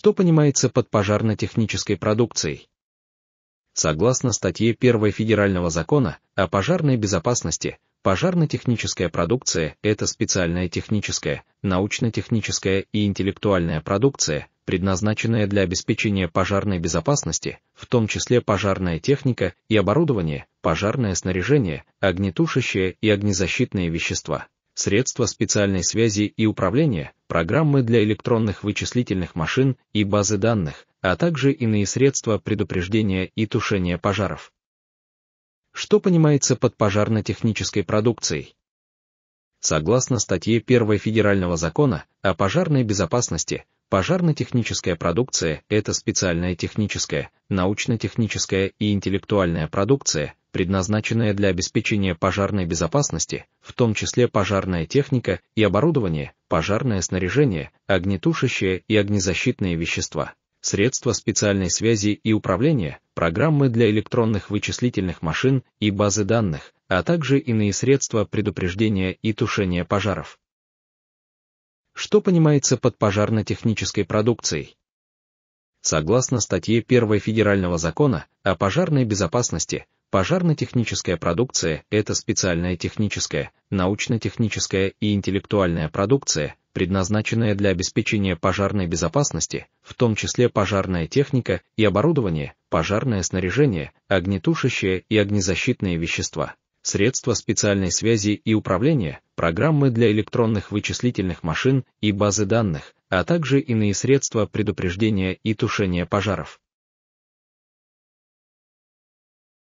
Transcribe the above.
Что понимается под пожарно-технической продукцией? Согласно статье 1 Федерального закона о пожарной безопасности, пожарно-техническая продукция – это специальная техническая, научно-техническая и интеллектуальная продукция, предназначенная для обеспечения пожарной безопасности, в том числе пожарная техника и оборудование, пожарное снаряжение, огнетушащие и огнезащитные вещества, средства специальной связи и управления, программы для электронных вычислительных машин и базы данных, а также иные средства предупреждения и тушения пожаров. Что понимается под пожарно-технической продукцией? Согласно статье 1 Федерального закона о пожарной безопасности, пожарно-техническая продукция – это специальная техническая, научно-техническая и интеллектуальная продукция, предназначенная для обеспечения пожарной безопасности, в том числе пожарная техника и оборудование, пожарное снаряжение, огнетушащие и огнезащитные вещества, средства специальной связи и управления, программы для электронных вычислительных машин и базы данных, а также иные средства предупреждения и тушения пожаров. Что понимается под пожарно-технической продукцией? Согласно статье 1 Федерального закона о пожарной безопасности, Пожарно-техническая продукция – это специальная техническая, научно-техническая и интеллектуальная продукция, предназначенная для обеспечения пожарной безопасности, в том числе пожарная техника и оборудование, пожарное снаряжение, огнетушащие и огнезащитные вещества, средства специальной связи и управления, программы для электронных вычислительных машин и базы данных, а также иные средства предупреждения и тушения пожаров.